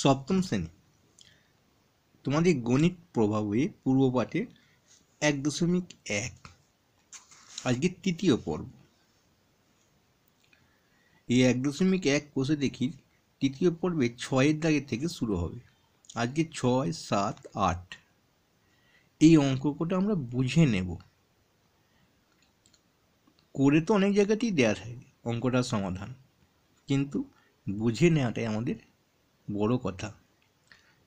সপ্তম শ্রেণী তোমাদের গণিত প্রভাবে পূর্ব পাঠের এক দশমিক এক আজকে তৃতীয় পর্ব এই এক দশমিক এক কোষে দেখি তৃতীয় পর্বে ছয়ের দাগে থেকে শুরু হবে আজকে ছয় সাত আট এই অঙ্কটা আমরা বুঝে নেব করে তো অনেক জায়গাতেই দেওয়া থাকে অঙ্কটার সমাধান কিন্তু বুঝে নেওয়াটাই আমাদের বড় কথা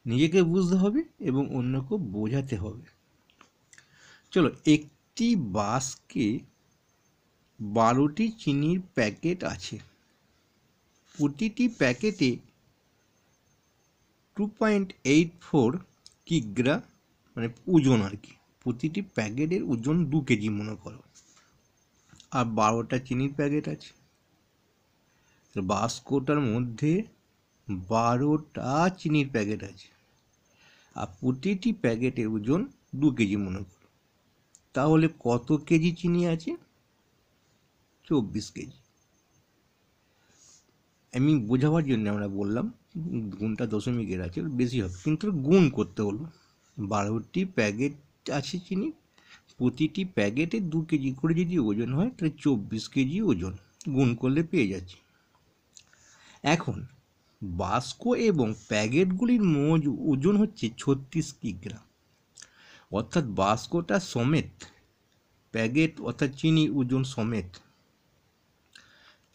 নিজেকে বুঝতে হবে এবং অন্যকে বোঝাতে হবে চলো একটি বাসকে বারোটি চিনির প্যাকেট আছে প্রতিটি প্যাকেটে টু পয়েন্ট এইট ফোর কিগ্রা মানে ওজন আর কি প্রতিটি প্যাকেটের ওজন দু কেজি মনে করো আর বারোটা চিনির প্যাকেট আছে বাস্কোটার মধ্যে বারোটা চিনির প্যাকেট আছে আর প্রতিটি প্যাকেটের ওজন দু কেজি মনে করো তাহলে কত কেজি চিনি আছে চব্বিশ কেজি আমি বোঝাবার জন্য আমরা বললাম গুণটা দশমিকের আছে বেশি হবে কিন্তু গুণ করতে হলো বারোটি প্যাকেট আছে চিনি প্রতিটি প্যাকেটে দু কেজি করে যদি ওজন হয় তাহলে চব্বিশ কেজি ওজন গুণ করলে পেয়ে যাচ্ছি এখন বাস্ক এবং প্যাকেটগুলির মোজ ওজন হচ্ছে ছত্রিশ কিগ্রাম অর্থাৎ বাস্কটা সমেত প্যাকেট অর্থাৎ চিনি ওজন সমেত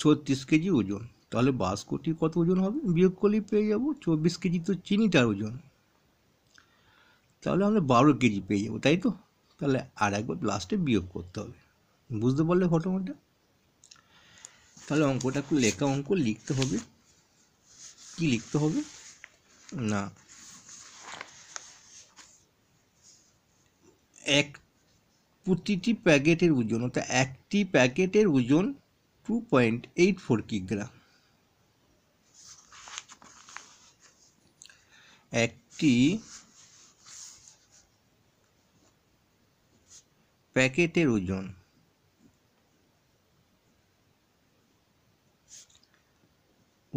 ছত্রিশ কেজি ওজন তাহলে বাস্কটি কত ওজন হবে বিয়োগ করলেই পেয়ে যাব চব্বিশ কেজি তো চিনিটার ওজন তাহলে আমরা বারো কেজি পেয়ে যাবো তাই তো তাহলে আর একবার লাস্টে বিয়োগ করতে হবে বুঝতে পারলে ঘটনাটা তাহলে অঙ্কটা একটু লেখা অঙ্ক লিখতে হবে কি লিখতে হবে না এক প্রতিটি প্যাকেটের ওজন অর্থাৎ একটি প্যাকেটের ওজন টু পয়েন্ট এইট ফোর কিগ্রাম একটি প্যাকেটের ওজন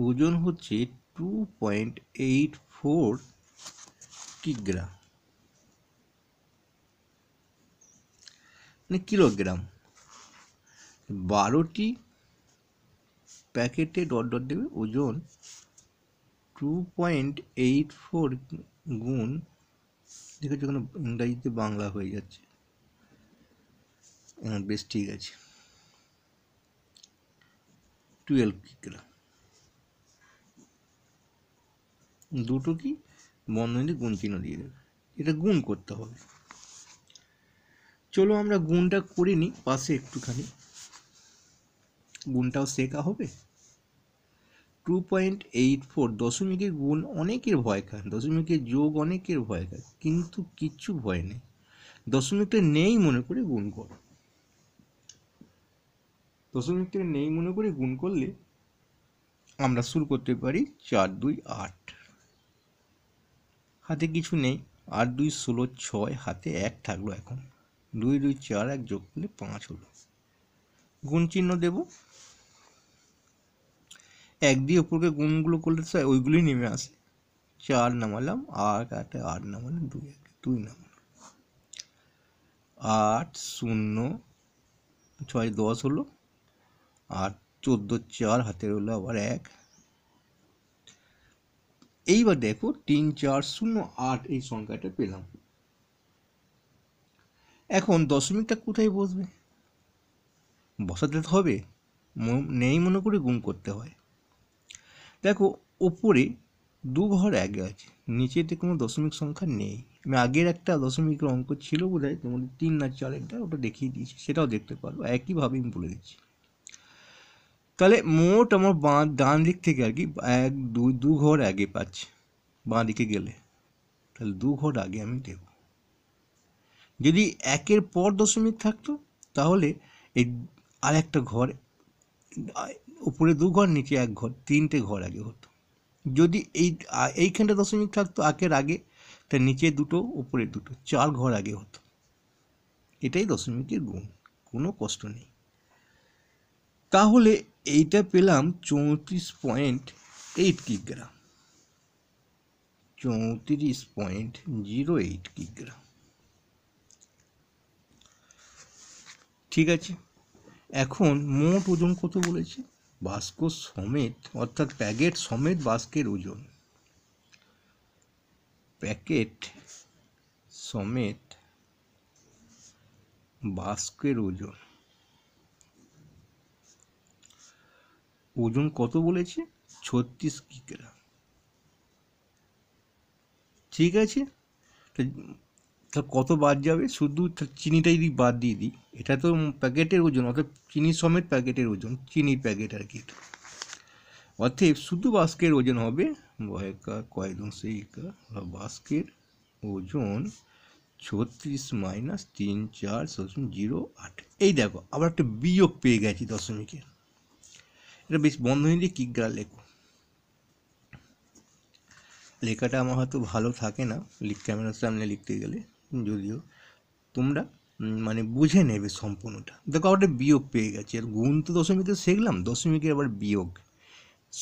ওজন হচ্ছে টু পয়েন্ট এইট ফোর কিগ্রা মানে কিলোগ্রাম বারোটি প্যাকেটে ডট ডট দেবে ওজন টু পয়েন্ট এইট ফোর গুণ দেখেছি ওখানে ইংরাজিতে বাংলা হয়ে যাচ্ছে বেশ ঠিক আছে টুয়েলভ কিগ্রা দুটো কি বন্ধনীতে গুণ চিহ্ন দিয়ে দেবে এটা গুণ করতে হবে চলো আমরা গুণটা করে নিই পাশে একটুখানি গুণটাও শেখা হবে টু পয়েন্ট এইট ফোর দশমিকের গুণ অনেকের ভয় খায় দশমিকের যোগ অনেকের ভয় খায় কিন্তু কিচ্ছু ভয় নেই দশমিকে নেই মনে করে গুণ করো দশমিকে নেই মনে করে গুণ করলে আমরা শুরু করতে পারি চার দুই আট হাতে কিছু নেই আট দুই ষোলো ছয় হাতে এক থাকলো এখন দুই দুই চার এক যোগ করলে পাঁচ হলো গুণ চিহ্ন দেব এক দিয়ে ওপরকে গুণগুলো করলে তো ওইগুলোই নেমে আসে চার নামালাম আট আটে আট নামালাম দুই এক দুই নামালাম আট শূন্য ছয় দশ হলো আর চোদ্দো চার হাতে হলো আবার এক এইবার দেখো তিন চার শূন্য আট এই সংখ্যাটা পেলাম এখন দশমিকটা কোথায় বসবে বসাতে হবে নেই মনে করে গুণ করতে হয় দেখো ওপরে দু ঘর আগে আছে নিচেতে কোনো দশমিক সংখ্যা নেই আমি আগের একটা দশমিকের অঙ্ক ছিল বোধ হয় তোমাদের তিন না চারেরটা ওটা দেখিয়ে দিয়েছি সেটাও দেখতে পারবো একইভাবে আমি বলে দিচ্ছি তাহলে মোট আমার বাঁ ডান দিক থেকে আর কি এক দুই দু ঘর আগে পাচ্ছি বাঁ দিকে গেলে তাহলে দু ঘর আগে আমি দেব যদি একের পর দশমিক থাকতো তাহলে এই আর একটা ঘর উপরে দু ঘর নিচে এক ঘর তিনটে ঘর আগে হতো যদি এই এইখানটা দশমিক থাকতো আকের আগে তার নিচে দুটো উপরে দুটো চার ঘর আগে হতো এটাই দশমিকের গুণ কোনো কষ্ট নেই তাহলে এইটা পেলাম চৌত্রিশ পয়েন্ট এইট কিগ্রাম চৌত্রিশ পয়েন্ট জিরো এইট কিগ্রাম ঠিক আছে এখন মোট ওজন কত বলেছে বাস্ক সমেত অর্থাৎ প্যাকেট সমেত বাস্কের ওজন প্যাকেট সমেত বাস্কের ওজন ওজন কত বলেছে ছত্রিশ গ্রাম ঠিক আছে তা কত বাদ যাবে শুধু চিনিটা যদি বাদ দিয়ে দিই এটা তো প্যাকেটের ওজন অর্থাৎ চিনি সমেত প্যাকেটের ওজন চিনির প্যাকেট আর কি অর্থাৎ শুধু বাস্কের ওজন হবে ভয়কা কয়দং সেই বাস্কের ওজন ছত্রিশ মাইনাস তিন চার শূন্য জিরো আট এই দেখো আবার একটা বিয়োগ পেয়ে গেছি দশমিকের এটা বেশ বন্ধনী দিয়ে কিক গেলা লেখো লেখাটা আমার হয়তো ভালো থাকে না লিক ক্যামেরার সামনে লিখতে গেলে যদিও তোমরা মানে বুঝে নেবে সম্পূর্ণটা দেখো আবার বিয়োগ পেয়ে গেছে আর গুণ তো দশমিকে শিখলাম দশমিকের আবার বিয়োগ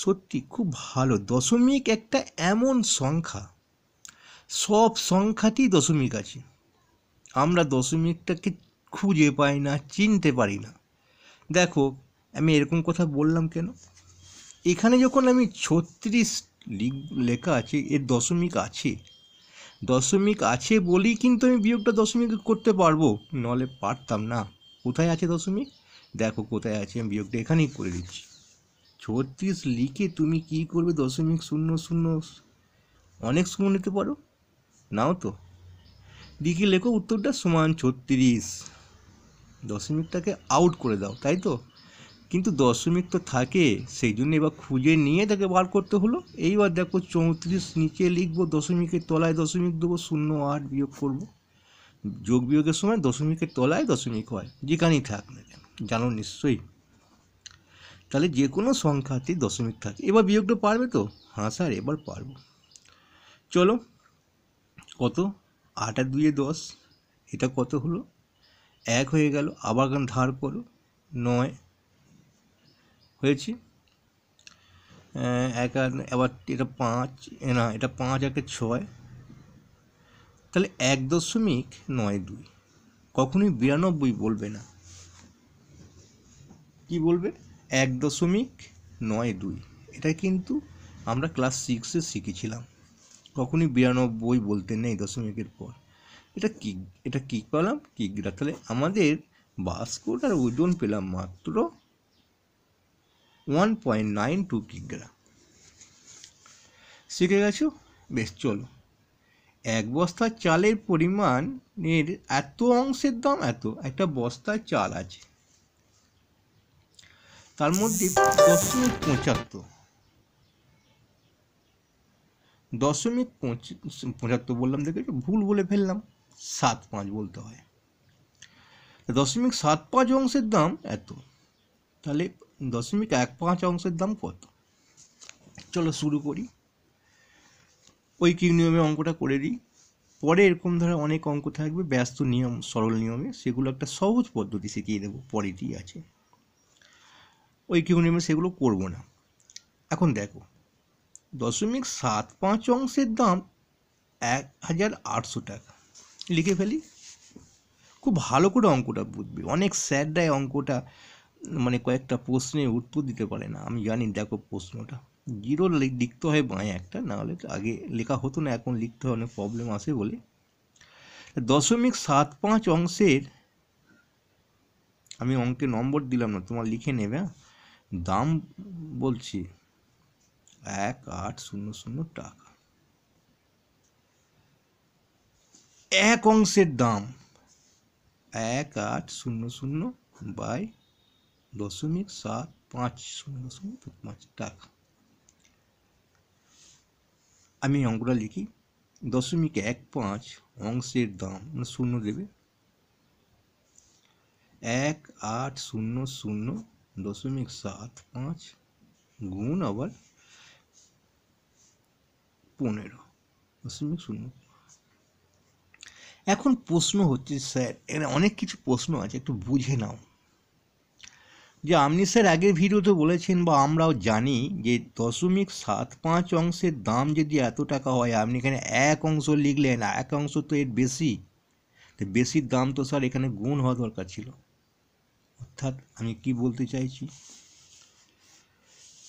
সত্যি খুব ভালো দশমিক একটা এমন সংখ্যা সব সংখ্যাতেই দশমিক আছে আমরা দশমিকটাকে খুঁজে পাই না চিনতে পারি না দেখো আমি এরকম কথা বললাম কেন এখানে যখন আমি ছত্রিশ লেখা আছে এর দশমিক আছে দশমিক আছে বলেই কিন্তু আমি বিয়োগটা দশমিক করতে পারবো নলে পারতাম না কোথায় আছে দশমিক দেখো কোথায় আছে আমি বিয়োগটা এখানেই করে দিচ্ছি ছত্রিশ লিখে তুমি কি করবে দশমিক শূন্য শূন্য অনেক সময় নিতে পারো নাও তো দিকে লেখো উত্তরটা সমান ছত্রিশ দশমিকটাকে আউট করে দাও তাই তো কিন্তু দশমিক তো থাকে সেই জন্য এবার খুঁজে নিয়ে তাকে বার করতে হলো এইবার দেখো চৌত্রিশ নিচে লিখবো দশমিকের তলায় দশমিক দেবো শূন্য আট বিয়োগ করবো যোগ বিয়োগের সময় দশমিকের তলায় দশমিক হয় যেখানেই থাক না কেন জানো নিশ্চয়ই তাহলে যে কোনো সংখ্যাতেই দশমিক থাকে এবার বিয়োগটা পারবে তো হ্যাঁ স্যার এবার পারবো চলো কত আট আর দুয়ে দশ এটা কত হলো এক হয়ে গেল আবার ধার করো নয় হয়েছে এক আবার এটা পাঁচ না এটা পাঁচ একে ছয় তাহলে এক দশমিক নয় দুই কখনোই বিরানব্বই বলবে না কি বলবে এক দশমিক নয় দুই এটা কিন্তু আমরা ক্লাস সিক্সে শিখেছিলাম কখনই বিরানব্বই বলতে নেই দশমিকের পর এটা কি এটা কী পেলাম কি তাহলে আমাদের বাস্কোটার ওজন পেলাম মাত্র 1.92 কিগ্রাম শিখে গেছো বেশ চলো এক বস্তা চালের পরিমাণের এত অংশের দাম এত একটা বস্তা চাল আছে তার মধ্যে দশমিক পঁচাত্তর দশমিক পঁচাত্তর বললাম দেখেছো ভুল বলে ফেললাম সাত পাঁচ বলতে হয় দশমিক সাত পাঁচ অংশের দাম এত তাহলে দশমিক এক পাঁচ অংশের দাম কত চলো শুরু করি ওই কি নিয়মে অঙ্কটা করে দিই পরে এরকম ধরে অনেক অঙ্ক থাকবে ব্যস্ত নিয়ম সরল নিয়মে সেগুলো একটা সহজ পদ্ধতি শিখিয়ে দেবো পরেতেই আছে ওই কিউ নিয়মে সেগুলো করব না এখন দেখো দশমিক সাত পাঁচ অংশের দাম এক হাজার আটশো টাকা লিখে ফেলি খুব ভালো করে অঙ্কটা বুঝবে অনেক স্যাররাই অঙ্কটা মানে কয়েকটা প্রশ্নের উত্তর দিতে পারে না আমি জানি দেখো প্রশ্নটা জিরো লিখতে হয় বাঁয়ে একটা নাহলে আগে লেখা হতো না এখন লিখতে হয় অনেক প্রবলেম আসে বলে দশমিক সাত পাঁচ অংশের আমি অঙ্কে নম্বর দিলাম না তোমার লিখে নেবে হ্যাঁ? দাম বলছি এক আট শূন্য শূন্য টাকা এক অংশের দাম এক আট শূন্য শূন্য বাই দশমিক সাত পাঁচ শূন্য দশমিক পাঁচ টাকা আমি অঙ্কটা লিখি দশমিক এক পাঁচ অংশের দাম মানে শূন্য দেবে এক আট শূন্য শূন্য দশমিক সাত পাঁচ গুণ আবার পনেরো দশমিক শূন্য এখন প্রশ্ন হচ্ছে স্যার এখানে অনেক কিছু প্রশ্ন আছে একটু বুঝে নাও যে আমনিসের আগের ভিডিওতে বলেছেন বা আমরাও জানি যে দশমিক সাত পাঁচ অংশের দাম যদি এত টাকা হয় আপনি এখানে এক অংশ লিখলেন এক অংশ তো এর বেশি তো বেশির দাম তো স্যার এখানে গুণ হওয়া দরকার ছিল অর্থাৎ আমি কি বলতে চাইছি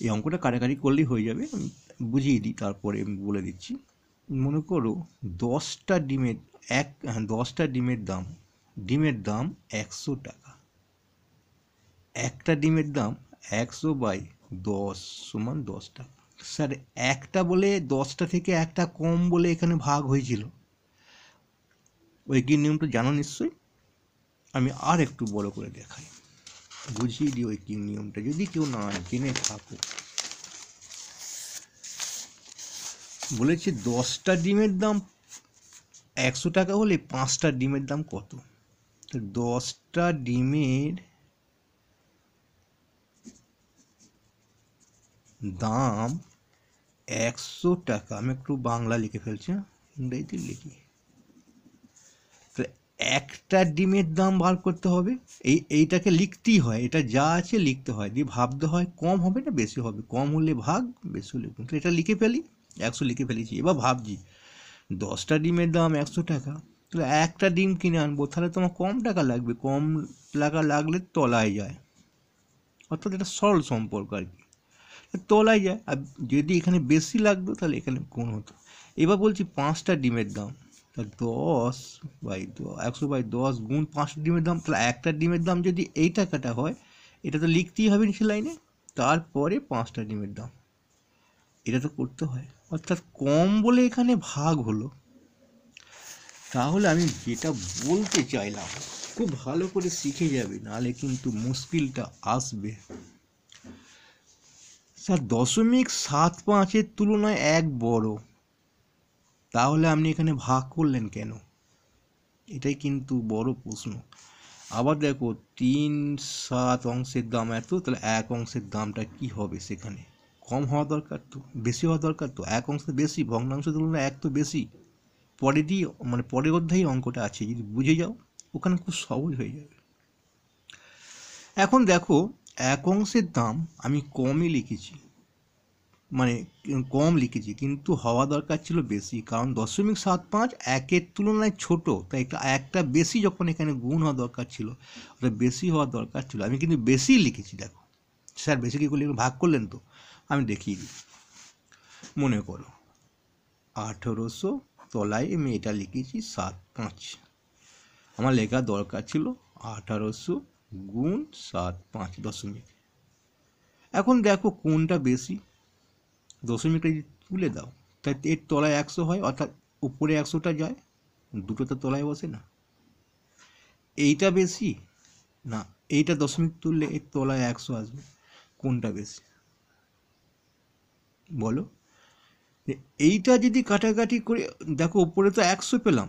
এই অঙ্কটা কারাকারি করলেই হয়ে যাবে আমি বুঝিয়ে দিই তারপরে বলে দিচ্ছি মনে করো দশটা ডিমের এক হ্যাঁ, দশটা ডিমের দাম ডিমের দাম একশো টাকা একটা ডিমের দাম একশো বাই দশ সমান দশ টাকা স্যার একটা বলে দশটা থেকে একটা কম বলে এখানে ভাগ হয়েছিল ওই কি নিয়মটা জানো নিশ্চয়ই আমি আর একটু বড় করে দেখাই বুঝিয়ে দিই ওই কি নিয়মটা যদি কেউ না জেনে থাকো বলেছে দশটা ডিমের দাম একশো টাকা হলে পাঁচটা ডিমের দাম কত তো দশটা ডিমের দাম একশো টাকা আমি একটু বাংলা লিখে ফেলছি হ্যাঁ? ইংরেজি লিখি তাহলে একটা ডিমের দাম বার করতে হবে এই এইটাকে লিখতেই হয় এটা যা আছে লিখতে হয় দিয়ে ভাবতে হয় কম হবে না বেশি হবে কম হলে ভাগ বেশি হলে তাহলে এটা লিখে ফেলি একশো লিখে ফেলেছি এবার ভাবছি দশটা ডিমের দাম একশো টাকা তাহলে একটা ডিম কিনে আনবো তাহলে তোমার কম টাকা লাগবে কম টাকা লাগলে তলায় যায় অর্থাৎ এটা সরল সম্পর্ক আর কি তোলাই যায় আর যদি এখানে বেশি লাগতো তাহলে এখানে কোন হতো এবার বলছি পাঁচটা ডিমের দাম তা দশ বাই একশো বাই দশ গুণ পাঁচটা ডিমের দাম তাহলে একটা ডিমের দাম যদি এই টাকাটা হয় এটা তো লিখতেই হবে নিচে লাইনে তারপরে পাঁচটা ডিমের দাম এটা তো করতে হয় অর্থাৎ কম বলে এখানে ভাগ হলো তাহলে আমি যেটা বলতে চাইলাম খুব ভালো করে শিখে যাবে নাহলে কিন্তু মুশকিলটা আসবে স্যার দশমিক সাত পাঁচের তুলনায় এক বড় তাহলে আপনি এখানে ভাগ করলেন কেন এটাই কিন্তু বড় প্রশ্ন আবার দেখো তিন সাত অংশের দাম এত তাহলে এক অংশের দামটা কি হবে সেখানে কম হওয়া দরকার তো বেশি হওয়া দরকার তো এক অংশ বেশি ভগ্নাংশ তুলনায় এক তো বেশি পরেরই মানে পরের অধ্যায়ী অঙ্কটা আছে যদি বুঝে যাও ওখানে খুব সহজ হয়ে যাবে এখন দেখো এক অংশের দাম আমি কমই লিখেছি মানে কম লিখেছি কিন্তু হওয়া দরকার ছিল বেশি কারণ দশমিক সাত পাঁচ একের তুলনায় ছোট তাই একটা বেশি যখন এখানে গুণ হওয়া দরকার ছিল ওটা বেশি হওয়া দরকার ছিল আমি কিন্তু বেশি লিখেছি দেখো স্যার বেশি কী করলে ভাগ করলেন তো আমি দেখিয়ে দিই মনে করো আঠেরোশো তলায় আমি এটা লিখেছি সাত পাঁচ আমার লেখা দরকার ছিল আঠারোশো গুণ সাত পাঁচ দশমিক এখন দেখো কোনটা বেশি দশমিকটা যদি তুলে দাও তাই এর তলায় একশো হয় অর্থাৎ উপরে একশোটা যায় দুটো তো তলায় বসে না এইটা বেশি না এইটা দশমিক তুললে এর তলায় একশো আসবে কোনটা বেশি বলো এইটা যদি কাটাকাটি করে দেখো উপরে তো একশো পেলাম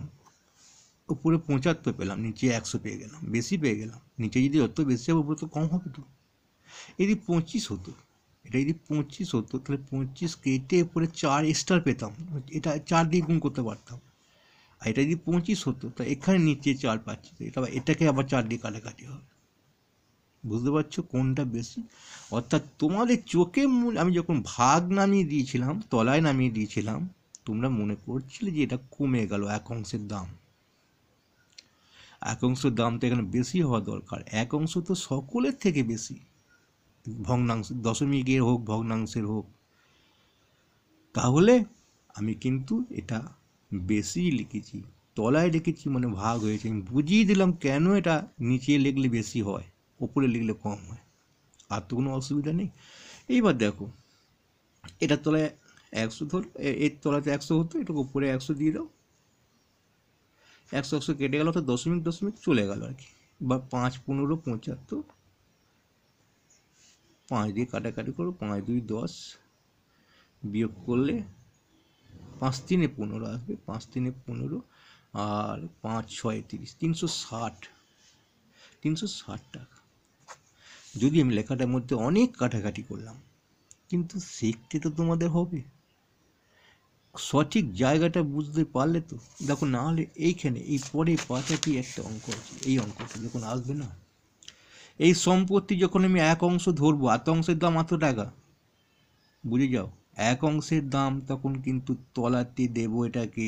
উপরে পঁচাত্তর পেলাম নিচে একশো পেয়ে গেলাম বেশি পেয়ে গেলাম নিচে যদি যত বেশি হবে উপরে তো কম হবে তো যদি পঁচিশ হতো এটা যদি পঁচিশ হতো তাহলে পঁচিশ কেটে উপরে চার স্টার পেতাম এটা চার দিয়ে গুণ করতে পারতাম আর এটা যদি পঁচিশ হতো তা এখানে নিচে চার পাচ্ছি এটা এটাকে আবার চার দিয়ে কাটাকাটি হবে বুঝতে পারছো কোনটা বেশি অর্থাৎ তোমাদের চোখে আমি যখন ভাগ নামিয়ে দিয়েছিলাম তলায় নামিয়ে দিয়েছিলাম তোমরা মনে করছিলে যে এটা কমে গেল এক অংশের দাম এক অংশ দাম তো এখানে বেশি হওয়া দরকার এক অংশ তো সকলের থেকে বেশি ভগ্নাংশ দশমিকের হোক ভগ্নাংশের হোক তাহলে আমি কিন্তু এটা বেশি লিখেছি তলায় লিখেছি মানে ভাগ হয়েছে আমি বুঝিয়ে দিলাম কেন এটা নিচে লিখলে বেশি হয় ওপরে লিখলে কম হয় আর তো কোনো অসুবিধা নেই এইবার দেখো এটার তলায় একশো ধর এর তলাতে একশো হতো এটাকে উপরে একশো দিয়ে দাও একশো একশো কেটে গেল অর্থাৎ দশমিক দশমিক চলে গেল আর কি বা পাঁচ পনেরো পঁচাত্তর পাঁচ দিয়ে কাটাকাটি করো পাঁচ দুই দশ বিয়োগ করলে পাঁচ তিনে পনেরো আসবে পাঁচ তিনে পনেরো আর পাঁচ ছয় তিরিশ তিনশো ষাট তিনশো ষাট টাকা যদি আমি লেখাটার মধ্যে অনেক কাটাকাটি করলাম কিন্তু শিখতে তো তোমাদের হবে সঠিক জায়গাটা বুঝতে পারলে তো দেখো না হলে এইখানে এই পরে পাঁচাটি একটা অঙ্ক আছে এই অঙ্কটা যখন আসবে না এই সম্পত্তি যখন আমি এক অংশ ধরবো এত অংশের দাম এত টাকা বুঝে যাও এক অংশের দাম তখন কিন্তু তলাতে দেবো এটাকে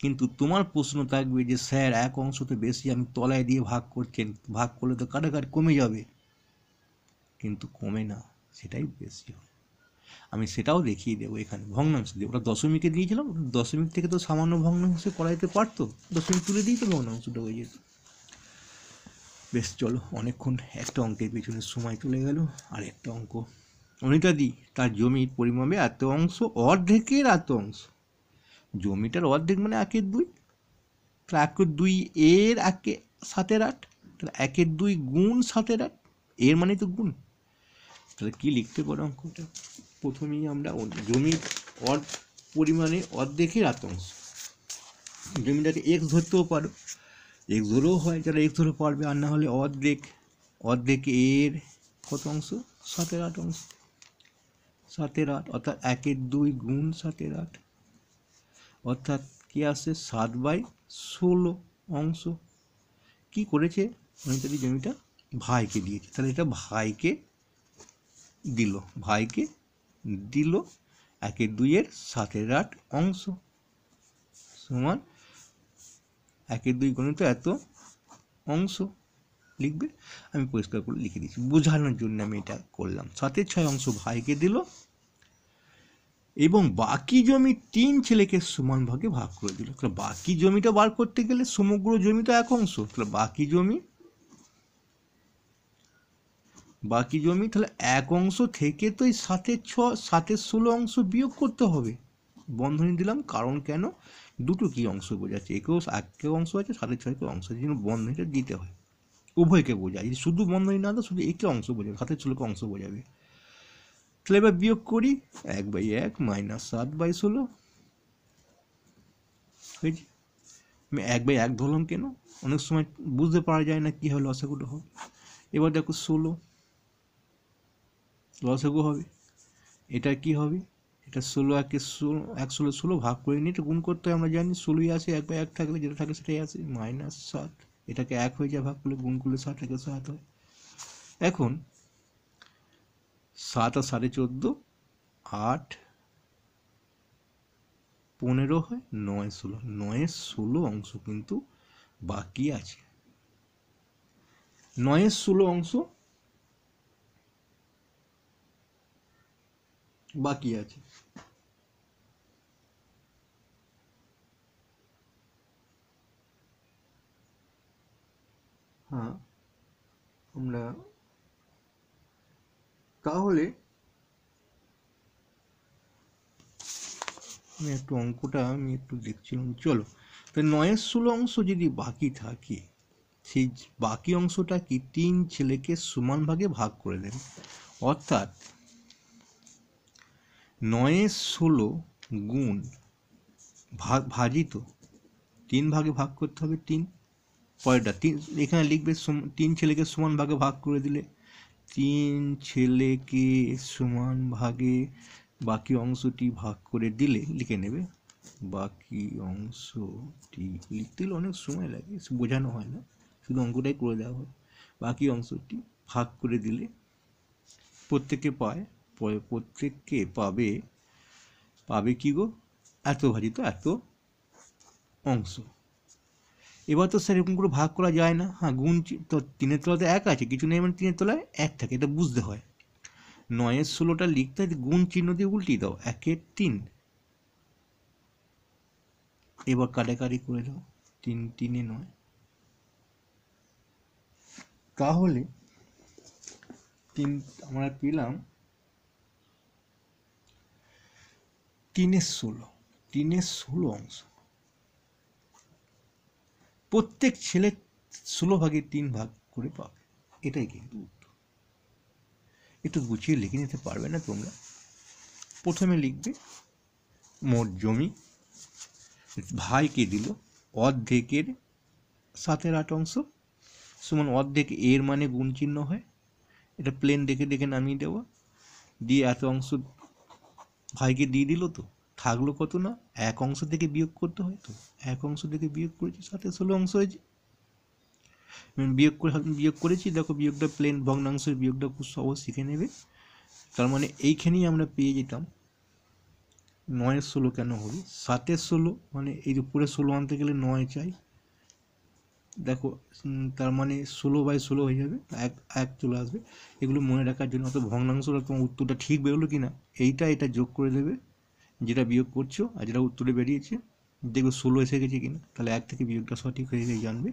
কিন্তু তোমার প্রশ্ন থাকবে যে স্যার এক অংশ তো বেশি আমি তলায় দিয়ে ভাগ করছেন ভাগ করলে তো কাটাকাটি কমে যাবে কিন্তু কমে না সেটাই বেশি হয় আমি সেটাও দেখিয়ে দেবো এখানে ভগ্নাংশ দিয়ে ওটা দশমিকে দিয়েছিলাম দশমিক থেকে তো সামান্য ভগ্নাংশে করা যেতে পারতো দশমিক তুলে দিয়েই তো ভগ্নাংশটা হয়ে যেত বেশ চলো অনেকক্ষণ একটা অঙ্কের পেছনে সময় চলে গেল আর একটা অঙ্ক অনিতা দি তার জমির পরিমাপে এত অংশ অর্ধেকের এত অংশ জমিটার অর্ধেক মানে একের দুই তাহলে একের দুই এর একে সাতের আট তাহলে একের দুই গুণ সাতের আট এর মানে তো গুণ তাহলে কী লিখতে পারো অঙ্কটা প্রথমেই আমরা জমির অর পরিমাণে অর্ধেকের আত্মাংশ জমিটাকে এক্স ধরতেও পারো এক্স ধরেও হয় যারা এক্স ধরে পারবে আর না হলে অর্ধেক অর্ধেক এর কত অংশ সাতের আট অংশ সাতের আট অর্থাৎ একের দুই গুণ সাতের আট অর্থাৎ কি আসে সাত বাই ষোলো অংশ কি করেছে অনেকটারি জমিটা ভাইকে দিয়েছে তাহলে এটা ভাইকে দিল ভাইকে দিল একে দুইয়ের সাতের আট অংশ সমান একে দুই গণিত এত অংশ লিখবে আমি পরিষ্কার করে লিখে দিচ্ছি বোঝানোর জন্য আমি এটা করলাম সাতের ছয় অংশ ভাইকে দিল এবং বাকি জমি তিন ছেলেকে সমান ভাগে ভাগ করে দিল তাহলে বাকি জমিটা বার করতে গেলে সমগ্র জমিটা এক অংশ তাহলে বাকি জমি বাকি জমি তাহলে এক অংশ থেকে তো এই সাতের ছ সাতের ষোলো অংশ বিয়োগ করতে হবে বন্ধনী দিলাম কারণ কেন দুটো কি অংশ বোঝাচ্ছে একেও একেও অংশ আছে ছয় কেউ অংশ আছে বন্ধনীটা দিতে হয় উভয়কে বোঝায় যদি শুধু বন্ধনী না শুধু একে অংশ বোঝাবে সাথে ষোলোকে অংশ বোঝাবে তাহলে এবার বিয়োগ করি এক বাই এক মাইনাস সাত বাই ষোলো হয়েছে আমি এক বাই এক ধরলাম কেন অনেক সময় বুঝতে পারা যায় না কী হলো আশা করলে হোক এবার দেখো ষোলো লসাগু হবে এটা কি হবে এটা ষোলো একে ষোলো এক ষোলো ষোলো ভাগ করে নিয়ে গুণ করতে হয় আমরা জানি ষোলোই আসে এক বা এক থাকলে যেটা থাকে সেটাই আসে মাইনাস সাত এটাকে এক হয়ে যায় ভাগ করলে গুণ করলে সাত একে সাত হয় এখন সাত আর সাড়ে চোদ্দো আট পনেরো হয় নয় ষোলো নয়ের ষোলো অংশ কিন্তু বাকি আছে নয়ের ষোলো অংশ বাকি আছে হ্যাঁ আমরা তাহলে আমি একটু অঙ্কটা আমি একটু দেখছিলাম চলো তো নয়ের ষোলো অংশ যদি বাকি থাকে সেই বাকি অংশটা কি তিন ছেলেকে সমান ভাগে ভাগ করে দেন অর্থাৎ নয়ে ষোলো গুণ ভাগ ভাজিত তিন ভাগে ভাগ করতে হবে তিন পরেরটা তিন এখানে লিখবে তিন ছেলেকে সমান ভাগে ভাগ করে দিলে তিন ছেলেকে সমান ভাগে বাকি অংশটি ভাগ করে দিলে লিখে নেবে বাকি অংশটি লিখতে গেলে অনেক সময় লাগে বোঝানো হয় না শুধু অঙ্কটাই করে দেওয়া হয় বাকি অংশটি ভাগ করে দিলে প্রত্যেকে পায় প্রত্যেককে পাবে পাবে কি গো এত ভাজিত এত অংশ এবার তো স্যার এরকম করে ভাগ করা যায় না হ্যাঁ গুণ তো তিনের তলাতে এক আছে কিছু নেই মানে তিনের তলায় এক থাকে এটা বুঝতে হয় নয়ের ষোলোটা লিখতে গুণ চিহ্ন দিয়ে উল্টিয়ে দাও একের তিন এবার কাটাকাটি করে দাও তিন তিনে নয় তাহলে তিন আমরা পেলাম টিনের ষোলো টিনের ষোলো অংশ প্রত্যেক ছেলে ষোলো ভাগে তিন ভাগ করে পাবে এটাই কিন্তু উত্তর একটু গুছিয়ে লিখে নিতে পারবে না তোমরা প্রথমে লিখবে মোট জমি ভাইকে দিল অর্ধেকের সাতের আট অংশ সমান অর্ধেক এর মানে গুণ চিহ্ন হয় এটা প্লেন দেখে দেখে নামিয়ে দেওয়া দিয়ে এত অংশ ভাইকে দিয়ে দিল তো থাকলো কত না এক অংশ থেকে বিয়োগ করতে হয় তো এক অংশ থেকে বিয়োগ করেছি সাথে ষোলো অংশ হয়েছে বিয়োগ করে বিয়োগ করেছি দেখো বিয়োগটা প্লেন ভগ্নাংশের বিয়োগটা খুব সহজ শিখে নেবে তার মানে এইখানেই আমরা পেয়ে যেতাম নয়ের ষোলো কেন হবে সাতের ষোলো মানে এই উপরে ষোলো আনতে গেলে নয় চাই দেখো তার মানে ষোলো বাই ষোলো হয়ে যাবে এক এক চলে আসবে এগুলো মনে রাখার জন্য অত ভগ্নাংশটা তোমার উত্তরটা ঠিক বেরোলো কি না এইটা এটা যোগ করে দেবে যেটা বিয়োগ করছো আর যেটা উত্তরে বেরিয়েছে দেখবে ষোলো এসে গেছে কি না তাহলে এক থেকে বিয়োগটা সঠিক হয়ে গিয়ে জানবে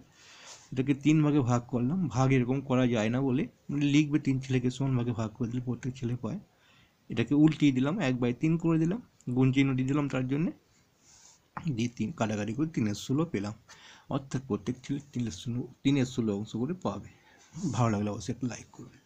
এটাকে তিন ভাগে ভাগ করলাম ভাগ এরকম করা যায় না বলে মানে লিখবে তিন ছেলেকে সমান ভাগে ভাগ করে দিলে প্রত্যেক ছেলে পায় এটাকে উল্টিয়ে দিলাম এক বাই তিন করে দিলাম গুণ নদী দিয়ে দিলাম তার জন্যে দিয়ে তিন কাটাকাটি করে তিনের ষোলো পেলাম অর্থাৎ প্রত্যেকটি তিনের ষোলো তিনের ষোলো অংশ করে পাবে ভালো লাগলে অবশ্যই একটু লাইক করবে